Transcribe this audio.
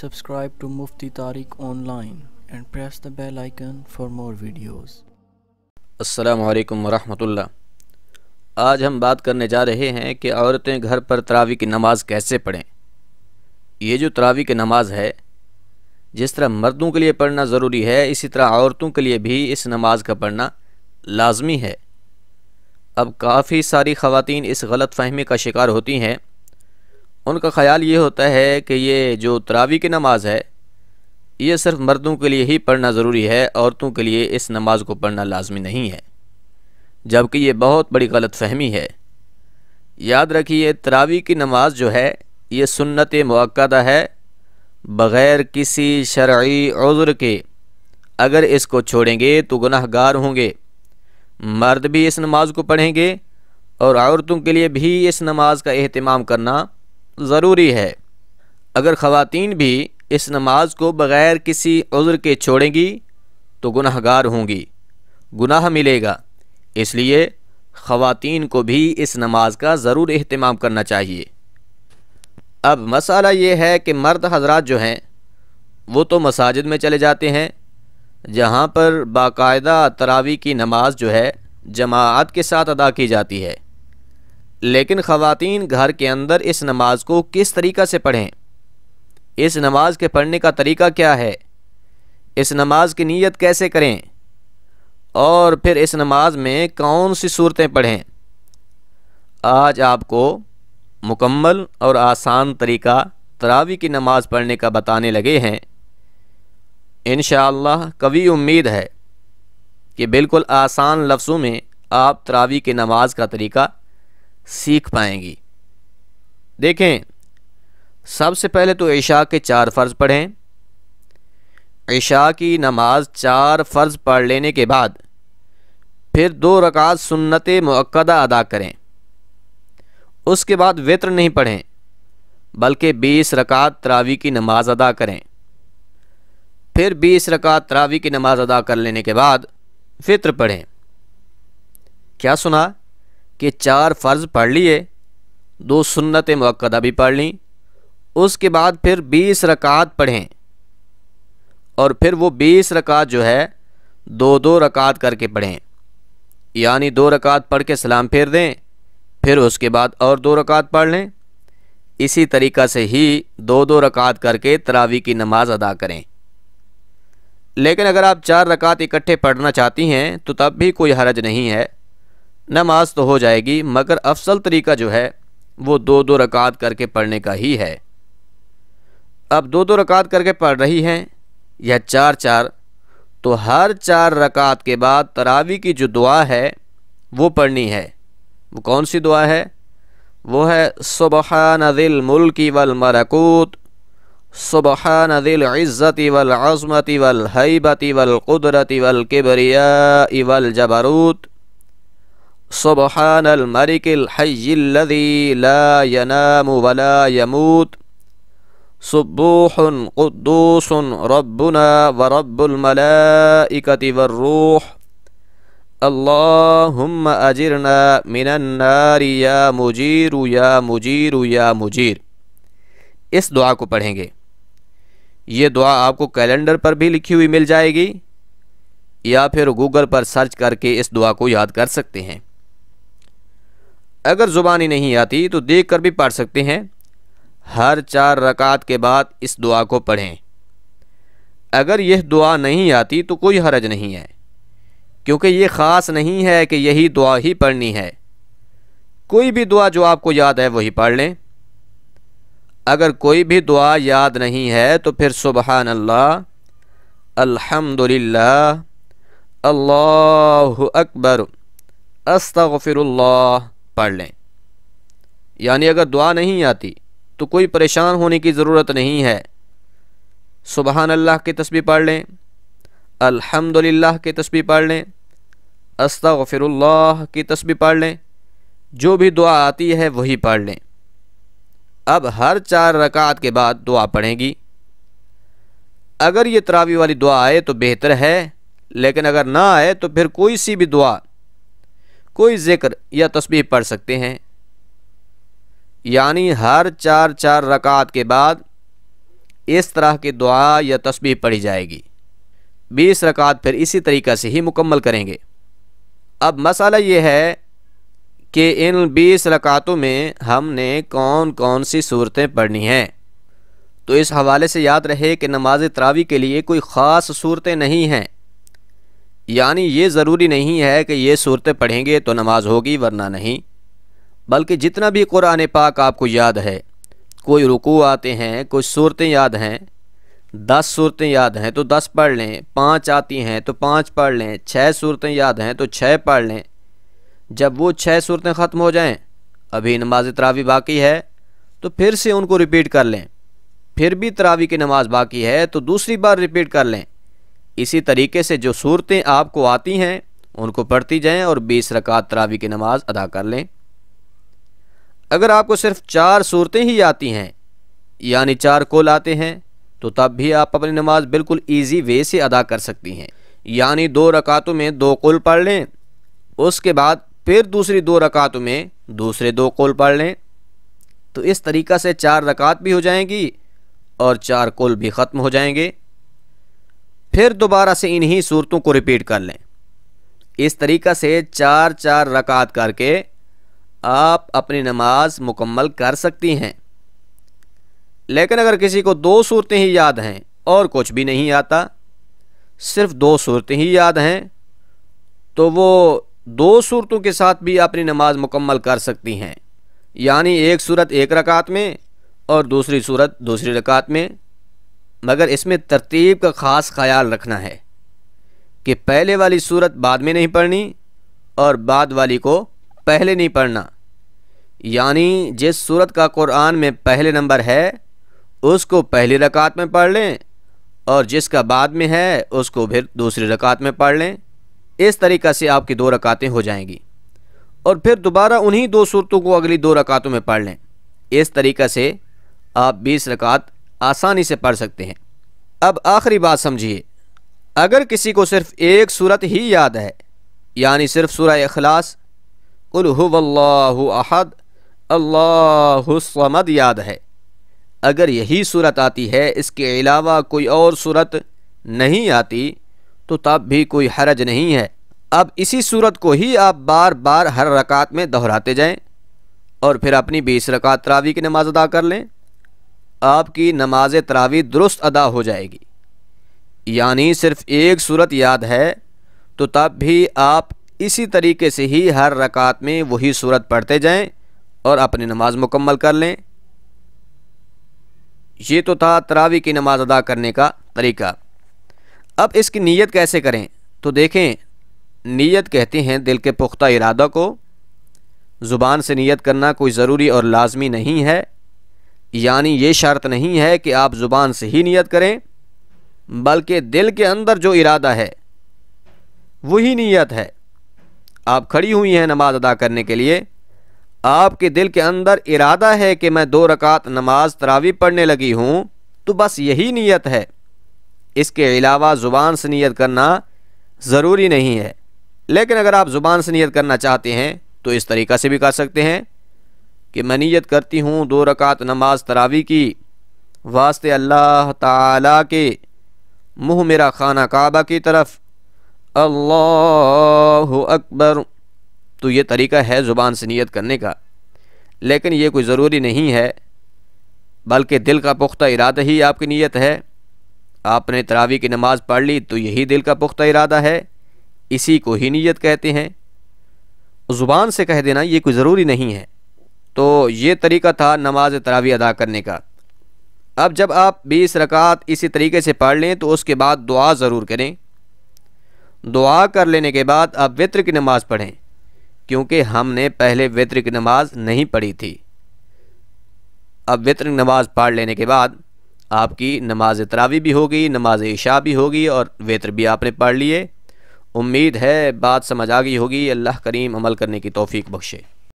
subscribe to Mufti Tariq online and press the bell icon for more videos. Assalamu alaikum warahmatullah. आज हम बात करने जा रहे हैं कि औरतें घर पर तरावी की नमाज़ कैसे पढ़ें ये जो तरावी की नमाज़ है जिस तरह मर्दों के लिए पढ़ना ज़रूरी है इसी तरह औरतों के लिए भी इस नमाज का पढ़ना लाजमी है अब काफ़ी सारी ख़वातीन इस गलत फहमी का शिकार होती हैं उनका ख्याल ये होता है कि ये जो तरावी की नमाज है ये सिर्फ मर्दों के लिए ही पढ़ना ज़रूरी है औरतों के लिए इस नमाज को पढ़ना लाजमी नहीं है जबकि ये बहुत बड़ी गलत फहमी है याद रखिए तरावी की नमाज जो है ये सुन्नत मौक़ा है बग़ैर किसी शर्य उज़र के अगर इसको छोड़ेंगे तो गुनाहगार होंगे मर्द भी इस नमाज को पढ़ेंगे और औरतों के लिए भी इस नमाज का अहतमाम करना ज़रूरी है अगर ख़वान भी इस नमाज को बग़ैर किसी उज़्र के छोड़ेंगी तो गुनाहगार होंगी गुनाह मिलेगा इसलिए ख़वान को भी इस नमाज का ज़रूर अहतमाम करना चाहिए अब मसाला ये है कि मर्द हजरात जो हैं वो तो मसाजिद में चले जाते हैं जहाँ पर बाकायदा तरावी की नमाज जो है जमात के साथ अदा की जाती है लेकिन ख़वातीन घर के अंदर इस नमाज को किस तरीक़ा से पढ़ें इस नमाज के पढ़ने का तरीक़ा क्या है इस नमाज की नीयत कैसे करें और फिर इस नमाज में कौन सी सूरतें पढ़ें आज आपको मुकम्मल और आसान तरीका तरावी की नमाज पढ़ने का बताने लगे हैं इन कभी उम्मीद है कि बिल्कुल आसान लफ्ज़ों में आप तरावी की नमाज का तरीका सीख पाएंगी देखें सबसे पहले तो ईशा के चार फ़र्ज़ पढ़ें ईशा की नमाज चार फ़र्ज़ पढ़ लेने के बाद फिर दो रकात सुन्नत मक्दा अदा करें उसके बाद वित्र नहीं पढ़ें बल्कि बीस रकात त्रावी की नमाज अदा करें फिर बीस रकात त्रावी की नमाज अदा कर लेने के बाद फित्र पढ़ें क्या सुना कि चार फ़र्ज़ पढ़ लिए दो सुन्नत मक्दा भी पढ़ ली उसके बाद फिर बीस रकात पढ़ें और फिर वो बीस रकात जो है दो दो रकात करके पढ़ें यानी दो रकात पढ़ के सलाम फेर दें फिर उसके बाद और दो रकात पढ़ लें इसी तरीक़ा से ही दो दो रकात करके तरावी की नमाज़ अदा करें लेकिन अगर आप चार रकात इकट्ठे पढ़ना चाहती हैं तो तब भी कोई हरज नहीं है नमाज तो हो जाएगी मगर अफसल तरीका जो है वो दो दो रकात करके पढ़ने का ही है अब दो दो रकात करके पढ़ रही हैं या चार चार तो हर चार रकात के बाद तरावी की जो दुआ है वो पढ़नी है वो कौन सी दुआ है वो है सुबह नदिल मुल्की वल मरकूत सुबह नदिल इज़्ज़ति वल आज़मती वल हैबती वल कुदरती वल किबरिया वल जबरूत सबहान अलमरिकलहयनाम वला यमूत सुबूह क़ुद्दूस रब्बना व रब्बुलमलाइकति वर्रूह अल्लाहुम अजरना मिनन्नारी या मुजीर या मुजीर या मुजीर इस दुआ को पढ़ेंगे ये दुआ आपको कैलेंडर पर भी लिखी हुई मिल जाएगी या फिर गूगल पर सर्च करके इस दुआ को याद कर सकते हैं अगर ज़ुबानी नहीं आती तो देख कर भी पढ़ सकते हैं हर चार रकात के बाद इस दुआ को पढ़ें अगर यह दुआ नहीं आती तो कोई हरज नहीं है क्योंकि ये ख़ास नहीं है कि यही दुआ ही पढ़नी है कोई भी दुआ जो आपको याद है वही पढ़ लें अगर कोई भी दुआ याद नहीं है तो फिर सुबहान अल्लाह अल्हम्दुलिल्लाह अकबर अस्तगफिरुल्लाह पढ़ लें यानी अगर दुआ नहीं आती तो कोई परेशान होने की ज़रूरत नहीं है सुबहान अल्लाह की तस्वीर पढ़ लें अल्हम्दुलिल्लाह की तस्वीर पढ़ लें अस्तगफिरुल्लाह की तस्वीर पढ़ लें जो भी दुआ आती है वही पढ़ लें अब हर चार रकात के बाद दुआ पढ़ेंगी अगर ये तरावी वाली दुआ आए तो बेहतर है लेकिन अगर ना आए तो फिर कोई सी भी दुआ कोई जिक्र या तस्बीह पढ़ सकते हैं यानी हर चार चार रकात के बाद इस तरह की दुआ या तस्बीह पढ़ी जाएगी बीस रकात फिर इसी तरीक़ा से ही मुकम्मल करेंगे अब मसाला ये है कि इन बीस रकातों में हमने कौन कौन सी सूरतें पढ़नी हैं तो इस हवाले से याद रहे कि नमाज तरावी के लिए कोई ख़ास सूरतें नहीं हैं यानी ये ज़रूरी नहीं है कि ये सूरतें पढ़ेंगे तो नमाज होगी वरना नहीं बल्कि जितना भी कुरान पाक आपको याद है कोई रुकू आते हैं कुछ सूरतें याद हैं दस सूरतें याद हैं तो दस पढ़ लें पाँच आती हैं तो पाँच पढ़ लें छः सूरतें याद हैं तो छः पढ़ लें जब वो छः सूरतें ख़त्म हो जाएँ अभी नमाज तरावी बाकी है तो फिर से उनको रिपीट कर लें फिर भी तरावी की नमाज़ बाकी है तो दूसरी बार रिपीट कर लें इसी तरीके से जो सूरतें आपको आती हैं उनको पढ़ती जाएं और बीस रकात तरावी की नमाज़ अदा कर लें अगर आपको सिर्फ चार सूरतें ही आती हैं यानी चार कोल आते हैं तो तब भी आप अपनी नमाज बिल्कुल ईजी वे से अदा कर सकती हैं यानी दो रकातों में दो कुल पढ़ लें उसके बाद फिर दूसरी दो रकातों में दूसरे दो कुल पढ़ लें तो इस तरीक़ा से चार रकात भी हो जाएंगी और चार कुल भी ख़त्म हो जाएंगे फिर दोबारा से इन्हीं सूरतों को रिपीट कर लें इस तरीक़ा से चार चार रकात करके आप अपनी नमाज मुकम्मल कर सकती हैं लेकिन अगर किसी को दो सूरतें ही याद हैं और कुछ भी नहीं आता सिर्फ दो सूरतें ही याद हैं तो वो दो सूरतों के साथ भी अपनी नमाज मुकम्मल कर सकती हैं यानी एक सूरत एक रकात में और दूसरी सूरत दूसरी रकात में मगर इसमें तरतीब का ख़ास ख्याल रखना है कि पहले वाली सूरत बाद में नहीं पढ़नी और बाद वाली को पहले नहीं पढ़ना यानी जिस सूरत का कुरान में पहले नंबर है उसको पहली रकात में पढ़ लें और जिसका बाद में है उसको फिर दूसरी रकात में पढ़ लें इस तरीक़ा से आपकी दो रकातें हो जाएंगी और फिर दोबारा उन्हीं दो सूरतों को अगली दो रकातों में पढ़ लें इस तरीक़ा से आप बीस रकात आसानी से पढ़ सकते हैं अब आखिरी बात समझिए अगर किसी को सिर्फ एक सूरत ही याद है यानी सिर्फ सूरह अखलास अहद अल्लाहमद याद है अगर यही सूरत आती है इसके अलावा कोई और सूरत नहीं आती तो तब भी कोई हरज नहीं है अब इसी सूरत को ही आप बार बार हर रकात में दोहराते जाएं और फिर अपनी बीस रकात तरावी की नमाज़ अदा कर लें आपकी नमाज तरावी दुरुस्त अदा हो जाएगी यानी सिर्फ़ एक सूरत याद है तो तब भी आप इसी तरीके से ही हर रकात में वही सूरत पढ़ते जाएं और अपनी नमाज मुकम्मल कर लें ये तो था तरावी की नमाज़ अदा करने का तरीका अब इसकी नीयत कैसे करें तो देखें नीयत कहते हैं दिल के पुख्ता इरादा को ज़ुबान से नीयत करना कोई ज़रूरी और लाजमी नहीं है यानी ये शर्त नहीं है कि आप ज़ुबान से ही नियत करें बल्कि दिल के अंदर जो इरादा है वही नीयत है आप खड़ी हुई हैं नमाज अदा करने के लिए आपके दिल के अंदर इरादा है कि मैं दो रकात नमाज तरावी पढ़ने लगी हूँ तो बस यही नीयत है इसके अलावा ज़ुबान से नीयत करना ज़रूरी नहीं है लेकिन अगर आप ज़ुबान से नीयत करना चाहते हैं तो इस तरीक़ा से भी कर सकते हैं कि मैं नीयत करती हूँ दो रकात नमाज तरावी की वास्ते अल्लाह ताला के मुँह मेरा खाना काबा की तरफ अल्लाह अकबर तो ये तरीका है ज़ुबान से नीयत करने का लेकिन ये कोई ज़रूरी नहीं है बल्कि दिल का पुख्ता इरादा ही आपकी नीयत है आपने तरावी की नमाज़ पढ़ ली तो यही दिल का पुख्ता इरादा है इसी को ही नीयत कहते हैं ज़ुबान से कह देना ये कोई ज़रूरी नहीं है तो ये तरीका था नमाज तरावी अदा करने का अब जब आप बीस रकात इसी तरीके से पढ़ लें तो उसके बाद दुआ ज़रूर करें दुआ कर लेने के बाद आप वित्र की नमाज़ पढ़ें क्योंकि हमने पहले वित्र की नमाज़ नहीं पढ़ी थी अब वित्र की नमाज़ पढ़ लेने के बाद आपकी नमाज तरावी भी होगी नमाज इशा भी होगी और वित्र भी आपने पढ़ लिए उम्मीद है बात समझ आ गई होगी अल्लाह करीम अमल करने की तौफीक बख्शे